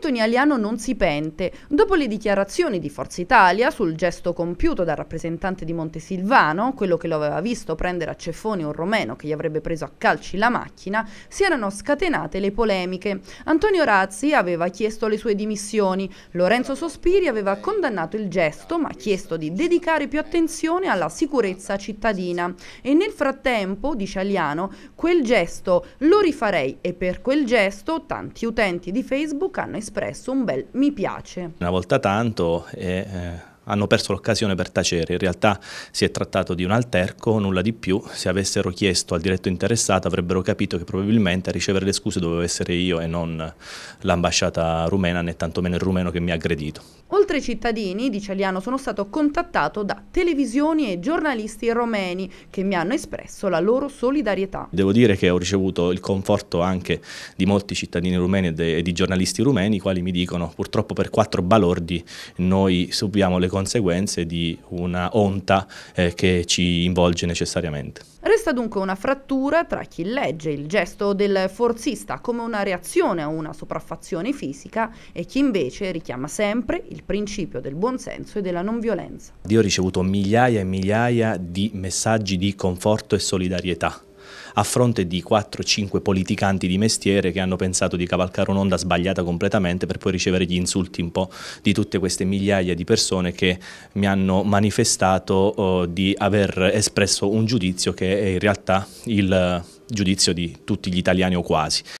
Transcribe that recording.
Anthony Aliano non si pente. Dopo le dichiarazioni di Forza Italia sul gesto compiuto dal rappresentante di Montesilvano, quello che lo aveva visto prendere a ceffoni un romeno che gli avrebbe preso a calci la macchina, si erano scatenate le polemiche. Antonio Razzi aveva chiesto le sue dimissioni, Lorenzo Sospiri aveva condannato il gesto ma chiesto di dedicare più attenzione alla sicurezza cittadina. E nel frattempo, dice Aliano, quel gesto lo rifarei e per quel gesto tanti utenti di Facebook hanno espresso espresso un bel mi piace. Una volta tanto eh, hanno perso l'occasione per tacere, in realtà si è trattato di un alterco, nulla di più, se avessero chiesto al diretto interessato avrebbero capito che probabilmente a ricevere le scuse dovevo essere io e non l'ambasciata rumena né tantomeno il rumeno che mi ha aggredito. Inoltre i cittadini di Cialiano sono stato contattato da televisioni e giornalisti romeni che mi hanno espresso la loro solidarietà. Devo dire che ho ricevuto il conforto anche di molti cittadini rumeni e di giornalisti rumeni i quali mi dicono purtroppo per quattro balordi noi subiamo le conseguenze di una onta eh, che ci involge necessariamente. Resta dunque una frattura tra chi legge il gesto del forzista come una reazione a una sopraffazione fisica e chi invece richiama sempre il principio del buonsenso e della non violenza. Io ho ricevuto migliaia e migliaia di messaggi di conforto e solidarietà a fronte di 4-5 politicanti di mestiere che hanno pensato di cavalcare un'onda sbagliata completamente per poi ricevere gli insulti un po' di tutte queste migliaia di persone che mi hanno manifestato eh, di aver espresso un giudizio che è in realtà il eh, giudizio di tutti gli italiani o quasi.